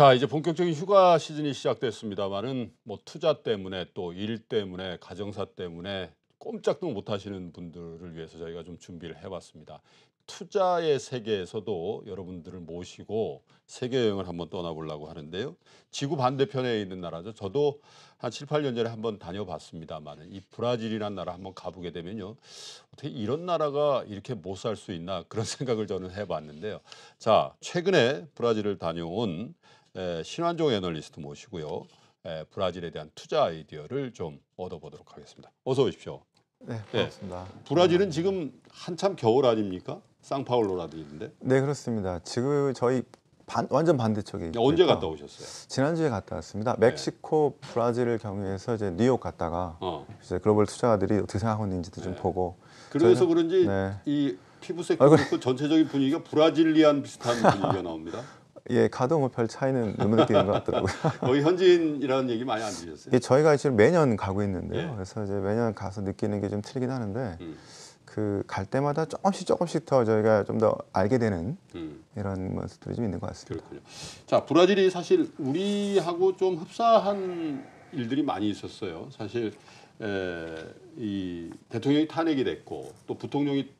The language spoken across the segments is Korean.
자 이제 본격적인 휴가 시즌이 시작됐습니다만은 뭐 투자 때문에 또 일 때문에 가정사 때문에 꼼짝도 못 하시는 분들을 위해서 저희가 좀 준비를 해봤습니다. 투자의 세계에서도 여러분들을 모시고 세계 여행을 한번 떠나보려고 하는데요. 지구 반대편에 있는 나라죠. 저도 한 7, 8년 전에 한번 다녀봤습니다만 이 브라질이라는 나라 한번 가보게 되면요. 어떻게 이런 나라가 이렇게 못 살 수 있나 그런 생각을 저는 해봤는데요. 자, 최근에 브라질을 다녀온 신환종 애널리스트 모시고요. 브라질에 대한 투자 아이디어를 좀 얻어보도록 하겠습니다. 어서 오십시오. 네, 그렇습니다. 예. 네. 브라질은 지금 한참 겨울 아닙니까? 상파울로라든데. 네, 그렇습니다. 지금 저희 반, 완전 반대쪽이. 네, 언제 갔다 오셨어요? 지난주에 갔다 왔습니다. 멕시코, 네. 브라질을 경유해서 이제 뉴욕 갔다가 어. 이제 글로벌 투자가들이 어떻게 생각하고 있는지도 네. 좀 보고. 그래서 저는 그런지 네. 이 피부색 그리고 전체적인 분위기가 브라질리안 비슷한 분위기가 나옵니다. 예, 가도 뭐 별 차이는 못 느끼는 것 같더라고요. 거기 현지인이라는 얘기 많이 안 들으셨어요? 예, 저희가 지금 매년 가고 있는데요. 예. 그래서 이제 매년 가서 느끼는 게 좀 틀리긴 하는데 음. 그갈 때마다 조금씩 조금씩 더 저희가 좀 더 알게 되는 음. 이런 모습들이 좀 있는 것 같습니다. 그렇군요. 자, 브라질이 사실 우리하고 좀 흡사한 일들이 많이 있었어요. 사실 에, 이 대통령이 탄핵이 됐고 또 부통령이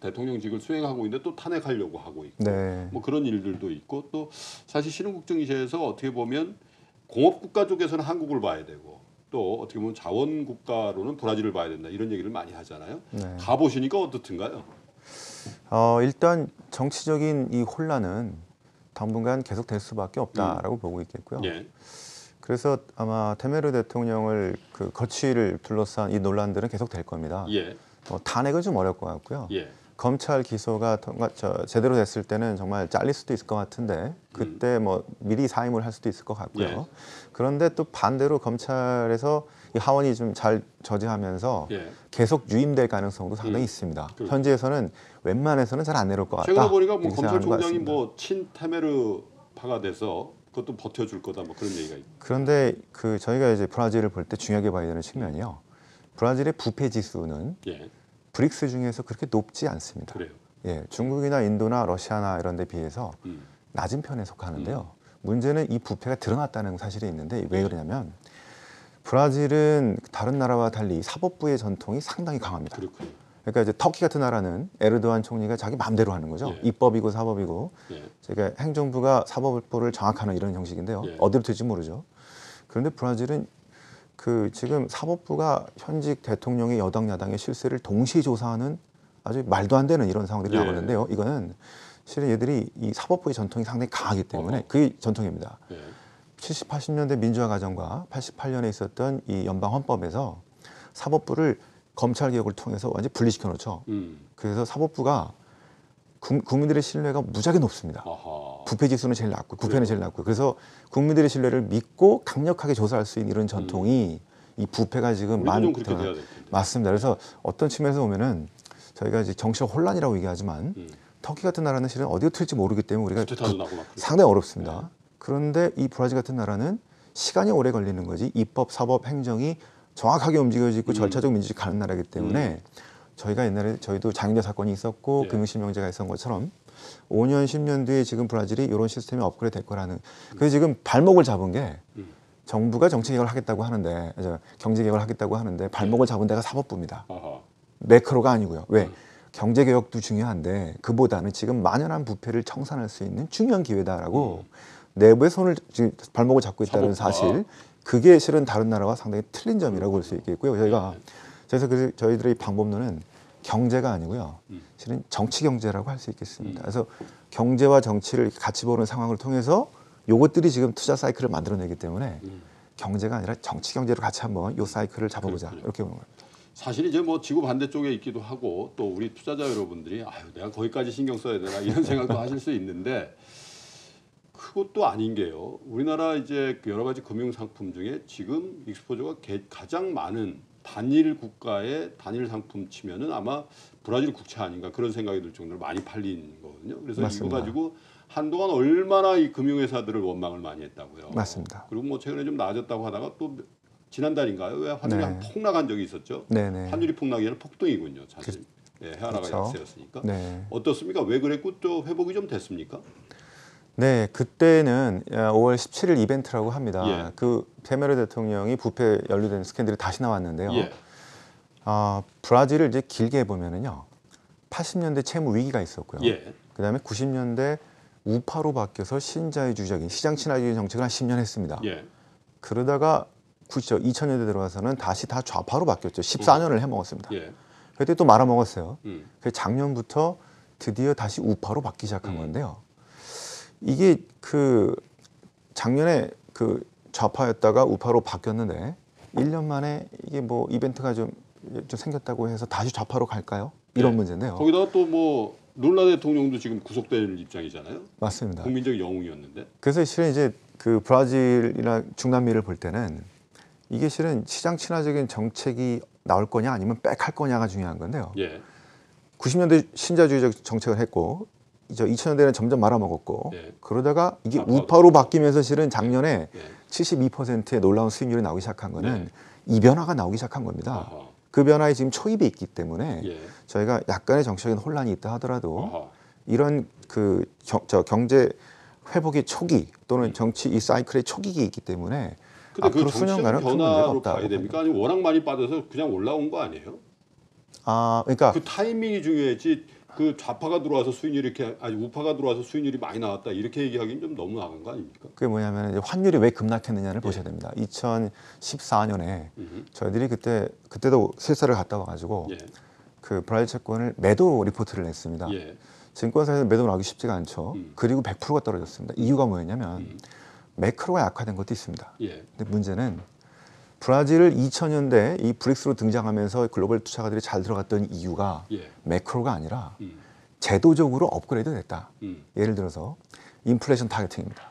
대통령직을 수행하고 있는데 또 탄핵하려고 하고 있고 네. 뭐 그런 일들도 있고 또 사실 신흥국정이시에서 어떻게 보면 공업국가 쪽에서는 한국을 봐야 되고 또 어떻게 보면 자원국가로는 브라질을 봐야 된다 이런 얘기를 많이 하잖아요. 네. 가 보시니까 어떻든가요? 어, 일단 정치적인 이 혼란은 당분간 계속될 수밖에 없다라고 음. 보고 있겠고요. 예. 그래서 아마 테메르 대통령을 그 거취를 둘러싼 이 논란들은 계속될 겁니다. 예. 어, 탄핵은 좀 어려울 것 같고요. 예. 검찰 기소가 뭐, 제대로 됐을 때는 정말 잘릴 수도 있을 것 같은데 그때 음. 뭐 미리 사임을 할 수도 있을 것 같고요. 예. 그런데 또 반대로 검찰에서 이 하원이 좀 잘 저지하면서 예. 계속 유임될 가능성도 상당히 음. 있습니다. 그렇죠. 현지에서는 웬만해서는 잘 안 내려올 것 같다. 최근 보니까 뭐 검찰총장이 뭐 친타메르 파가 돼서 그것도 버텨줄 거다 뭐 그런 얘기가 있고. 그런데 그 저희가 이제 브라질을 볼 때 중요하게 봐야 되는 측면이요. 브라질의 부패 지수는 예. 브릭스 중에서 그렇게 높지 않습니다. 그래요. 예, 중국이나 인도나 러시아나 이런 데 비해서 음. 낮은 편에 속하는데요. 음. 문제는 이 부패가 드러났다는 사실이 있는데 왜 그러냐면 브라질은 다른 나라와 달리 사법부의 전통이 상당히 강합니다. 그렇군요. 그러니까 이제 터키 같은 나라는 에르도안 총리가 자기 마음대로 하는 거죠. 예. 입법이고 사법이고. 예. 그러 그러니까 행정부가 사법부를 장악하는 이런 형식인데요. 예. 어디로 될지 모르죠. 그런데 브라질은 그 지금 사법부가 현직 대통령의 여당 야당의 실세를 동시 조사하는 아주 말도 안 되는 이런 상황들이 예. 나오는데요. 이거는 실은 얘들이 이 사법부의 전통이 상당히 강하기 때문에 어 그게 전통입니다. 예. 70, 80년대 민주화 과정과 88년에 있었던 이 연방 헌법에서 사법부를 검찰 개혁을 통해서 완전히 분리시켜 놓죠. 음. 그래서 사법부가 국민들의 신뢰가 무지하게 높습니다. 부패 지수는 제일 낮고 부패는 그래요? 제일 낮고 그래서 국민들의 신뢰를 믿고 강력하게 조사할 수 있는 이런 전통이 음. 이 부패가 지금 많이 맞습니다. 그래서 어떤 측면에서 보면은 저희가 이제 정치적 혼란이라고 얘기하지만 음. 터키 같은 나라는 실은 어디로 튈지 모르기 때문에 우리가 부, 상당히 어렵습니다. 네. 그런데 이 브라질 같은 나라는 시간이 오래 걸리는 거지 입법, 사법, 행정이 정확하게 움직여지고 음. 절차적 민주주의 가는 나라이기 때문에 음. 저희가 옛날에 저희도 장유대 사건이 있었고 예. 금융실명제가 있었던 것처럼 5년 10년 뒤에 지금 브라질이 이런 시스템이 업그레이드 될 거라는 그래서 지금 발목을 잡은 게 음. 정부가 정책 개혁을 하겠다고 하는데 경제 개혁을 하겠다고 하는데 발목을 잡은 데가 사법부입니다. 아하. 매크로가 아니고요. 왜? 음. 경제 개혁도 중요한데 그보다는 지금 만연한 부패를 청산할 수 있는 중요한 기회다라고 음. 내부의 손을 지금 발목을 잡고 있다는 사실 그게 실은 다른 나라와 상당히 틀린 점이라고 볼 수 있겠고요. 저희가 네. 그래서 그 저희들의 방법론은 경제가 아니고요. 음. 실은 정치 경제라고 할 수 있겠습니다. 음. 그래서 경제와 정치를 같이 보는 상황을 통해서 요것들이 지금 투자 사이클을 만들어내기 때문에 음. 경제가 아니라 정치 경제로 같이 한번 요 사이클을 잡아보자 그렇군요. 이렇게 보는 겁니다. 사실 이제 뭐 지구 반대쪽에 있기도 하고 또 우리 투자자 여러분들이 아유 내가 거기까지 신경 써야 되나 이런 생각도 하실 수 있는데 그것도 아닌 게요. 우리나라 이제 여러 가지 금융 상품 중에 지금 익스포저가 가장 많은 단일 국가의 단일 상품 치면은 아마 브라질 국채 아닌가 그런 생각이 들 정도로 많이 팔린 거거든요. 그래서 맞습니다. 이거 가지고 한동안 얼마나 이 금융회사들을 원망을 많이 했다고요. 맞습니다. 그리고 뭐 최근에 좀 나아졌다고 하다가 또 지난달인가요? 왜 환율이 네. 폭락한 적이 있었죠? 네네. 환율이 폭락이 아니라 폭등이군요. 사실 그, 예, 해안화가 그렇죠. 약세였으니까. 네. 어떻습니까? 왜 그랬고 또 회복이 좀 됐습니까? 네, 그때는 5월 아, 17일 이벤트라고 합니다. 예. 그 페메르 대통령이 부패 연루된 스캔들이 다시 나왔는데요. 예. 어, 브라질을 이제 길게 보면은요. 80년대 채무 위기가 있었고요. 예. 그다음에 90년대 우파로 바뀌어서 신자유주의적인 시장 친화주의 정책을 한 10년 했습니다. 예. 그러다가 90, 2000년대 들어와서는 다시 다 좌파로 바뀌었죠. 14년을 해먹었습니다. 예. 그때 또 말아먹었어요. 음. 그 작년부터 드디어 다시 우파로 바뀌기 시작한 음. 건데요. 이게 그 작년에 그 좌파였다가 우파로 바뀌었는데 1년 만에 이게 뭐 이벤트가 좀, 좀 생겼다고 해서 다시 좌파로 갈까요? 이런 네. 문제인데요. 거기다가 또뭐 룰라 대통령도 지금 구속될 입장이잖아요. 맞습니다. 국민적 영웅이었는데. 그래서 실은 이제 그 브라질이나 중남미를 볼 때는 이게 실은 시장 친화적인 정책이 나올 거냐 아니면 빽할 거냐가 중요한 건데요. 예. 90년대 신자주의적 정책을 했고 저 2000년대는 점점 말아먹었고 네. 그러다가 이게 아, 아. 우파로 바뀌면서 실은 작년에 네. 예. 72%의 예. 놀라운 수익률이 나오기 시작한 거는 네. 이 변화가 나오기 시작한 겁니다. 아하. 그 변화에 지금 초입이 있기 때문에 예. 저희가 약간의 정치적인 혼란이 있다 하더라도 아하. 이런 그 경, 저 경제 회복의 초기 또는 정치 이 사이클의 초기기 있기 때문에 근데 그 앞으로 그 수년간은 큰 문제가 없다. 봐야 됩니까? 아니 워낙 많이 빠져서 그냥 올라온 거 아니에요? 아, 그러니까 그 타이밍이 중요했지 그 좌파가 들어와서 수익률이 이렇게 아니 우파가 들어와서 수익률이 많이 나왔다 이렇게 얘기하기는 좀 너무 나간 거 아닙니까? 그게 뭐냐면 환율이 왜 급락했느냐를 예. 보셔야 됩니다. 2014년에 음흠. 저희들이 그때 그때도 실사를 갔다 와가지고 예. 그 브라질 채권을 매도 리포트를 냈습니다. 예. 증권사에서 매도 를하기 쉽지가 않죠. 음. 그리고 100%가 떨어졌습니다. 이유가 뭐였냐면 음. 매크로가 약화된 것도 있습니다. 예. 근데 문제는 브라질을 2000년대 이 브릭스로 등장하면서 글로벌 투자가들이 잘 들어갔던 이유가 예. 매크로가 아니라 음. 제도적으로 업그레이드 됐다. 음. 예를 들어서 인플레이션 타겟팅입니다.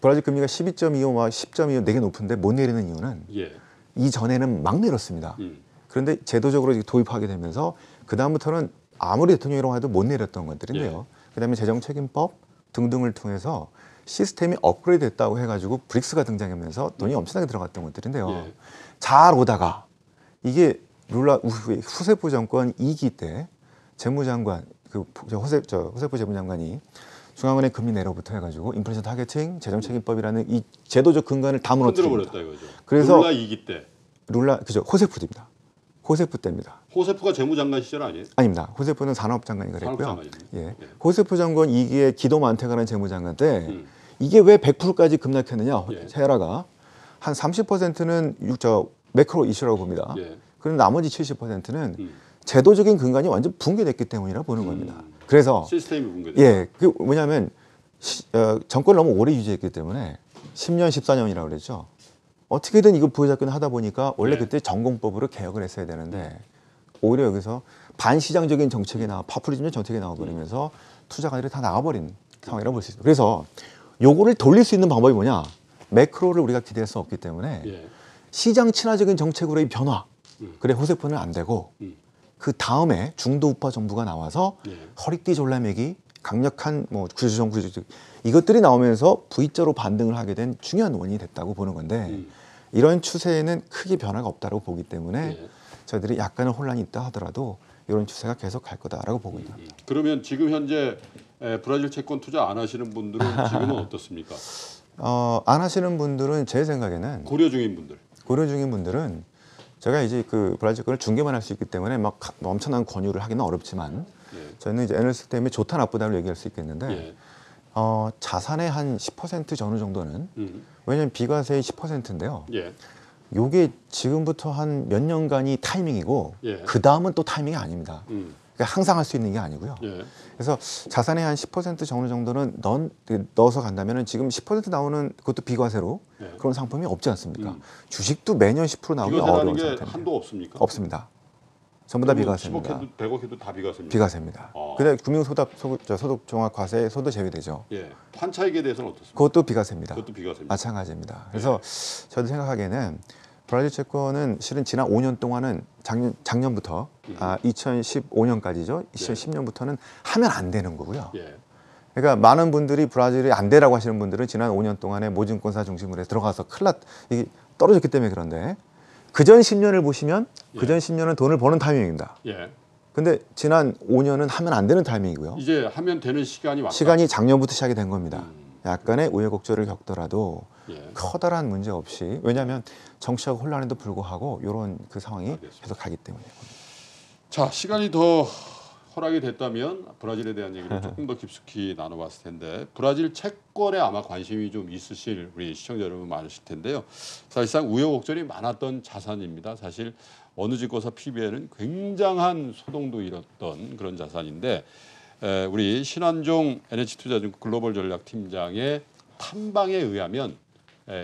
브라질 금리가 12.25와 10.25 되게 높은데 못 내리는 이유는 예. 이전에는 막 내렸습니다. 음. 그런데 제도적으로 도입하게 되면서 그다음부터는 아무리 대통령이라고 해도 못 내렸던 것들인데요. 예. 그다음에 재정책임법 등등을 통해서 시스템이 업그레이드 됐다고 해가지고 브릭스가 등장하면서 돈이 예. 엄청나게 들어갔던 것들인데요. 예. 잘 오다가 이게 룰라 후세포 정권 2기 때 재무장관 그 호세 저 호세포 재무장관이 중앙은행 금리 내로부터 해가지고 인플레이션 타겟팅 재정책임법이라는 이 제도적 근간을 다 무너뜨립니다. 그래서 룰라 2기 때 룰라 그죠 호세포입니다. 호세프 때입니다. 호세프가 재무장관 시절 아니에요? 아닙니다. 호세프는 산업장관이 그랬고요. 산네 호세프 장관 이기에 기도 만태가는 재무장관 때 음. 이게 왜 100%까지 급락했느냐? 예. 라가한 30%는 저 매크로 이슈라고 봅니다. 예. 그리고 나머지 70%는 음. 제도적인 근간이 완전 붕괴됐기 때문이라 보는 음. 겁니다. 그래서 시스템이 붕괴됐 예, 그 뭐냐면 시, 어, 정권을 너무 오래 유지했기 때문에 10년, 14년이라고 그랬죠. 어떻게든 이거 부여잡기는 하다 보니까 원래 네. 그때 전공법으로 개혁을 했어야 되는데 네. 오히려 여기서 반시장적인 정책이 나와 파퓰리즘의 정책이 나와버리면서 음. 투자가들이 다 나가버린 상황이라고 볼 수 있어요. 그래서 요거를 돌릴 수 있는 방법이 뭐냐? 매크로를 우리가 기대할 수 없기 때문에 예. 시장 친화적인 정책으로의 변화 음. 그래 호세폰은 안 되고 음. 그 다음에 중도 우파 정부가 나와서 예. 허리띠 졸라매기 강력한 뭐 구조조정 구조조정 이것들이 나오면서 V자로 반등을 하게 된 중요한 원인이 됐다고 보는 건데 음. 이런 추세에는 크게 변화가 없다고 보기 때문에 예. 저희들이 약간의 혼란이 있다 하더라도 이런 추세가 계속 갈 거다라고 보고 있습니다. 예, 예. 그러면 지금 현재 브라질 채권 투자 안 하시는 분들은 지금은 어떻습니까? 어, 안 하시는 분들은 제 생각에는 고려 중인 분들 고려 중인 분들은 제가 이제 그 브라질 채권을 중개만 할 수 있기 때문에 막 엄청난 권유를 하기는 어렵지만 예. 저희는 이제 애널리스트 때문에 좋다 나쁘다를 얘기할 수 있겠는데 예. 어, 자산의 한 10% 전후 정도는 음. 왜냐면 하 비과세의 10%인데요. 예. 요게 지금부터 한 몇 년간이 타이밍이고 예. 그 다음은 또 타이밍이 아닙니다. 음. 그러니까 항상 할 수 있는 게 아니고요. 예. 그래서 자산의 한 10% 정도 정도는 넣, 그 넣어서 간다면은 지금 10% 나오는 그것도 비과세로 예. 그런 상품이 없지 않습니까? 음. 주식도 매년 10% 나오기 어려운 상태입니다. 한도 없습니까? 없습니다. 전부 다 비과세입니다. 10억 해도 100억 해도 다 비과세입니다. 비과세입니다. 아. 근데 금융소득 소득 종합과세 소득 제외되죠. 예. 환차익에 대해서는 어떻습니까? 그것도 비과세입니다. 그것도 비과세입니다. 마찬가지입니다. 예. 그래서 예. 저도 생각하기에는 브라질 채권은 실은 지난 5년 동안은 작년, 작년부터 음. 아, 2015년까지죠. 2010년부터는 예. 하면 안 되는 거고요. 예. 그러니까 많은 분들이 브라질이 안 되라고 하시는 분들은 지난 5년 동안에 모증권사 중심으로 들어가서 클라 이게 떨어졌기 때문에 그런데 그전 10년을 보시면 예. 그전 예. 10년은 돈을 버는 타이밍입니다. 예. 근데 지난 5년은 하면 안 되는 타이밍이고요. 이제 하면 되는 시간이 왔다. 시간이 작년부터 시작이 된 겁니다. 음. 약간의 우여곡절을 겪더라도 예. 커다란 문제 없이 왜냐하면 정치적 혼란에도 불구하고 이런 그 상황이 알겠습니다. 계속 가기 때문에. 자 시간이 더 허락이 됐다면 브라질에 대한 얘기를 조금 더 깊숙이 나눠봤을 텐데 브라질 채권에 아마 관심이 좀 있으실 우리 시청자 여러분 많으실 텐데요. 사실상 우여곡절이 많았던 자산입니다. 사실 어느 집고사 PB에는 굉장한 소동도 일었던 그런 자산인데 우리 신한종 n h 투자증 글로벌 전략팀장의 탐방에 의하면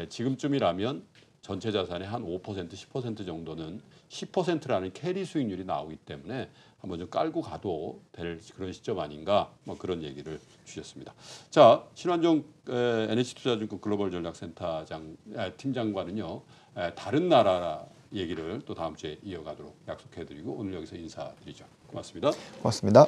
지금쯤이라면 전체 자산의 한 5%, 10% 정도는 10%라는 캐리 수익률이 나오기 때문에 한번 좀 깔고 가도 될 그런 시점 아닌가 뭐 그런 얘기를 주셨습니다. 자 신환종 NH투자증권 글로벌 전략센터장 팀장과는요 에, 다른 나라 얘기를 또 다음 주에 이어가도록 약속해드리고 오늘 여기서 인사드리죠. 고맙습니다. 고맙습니다.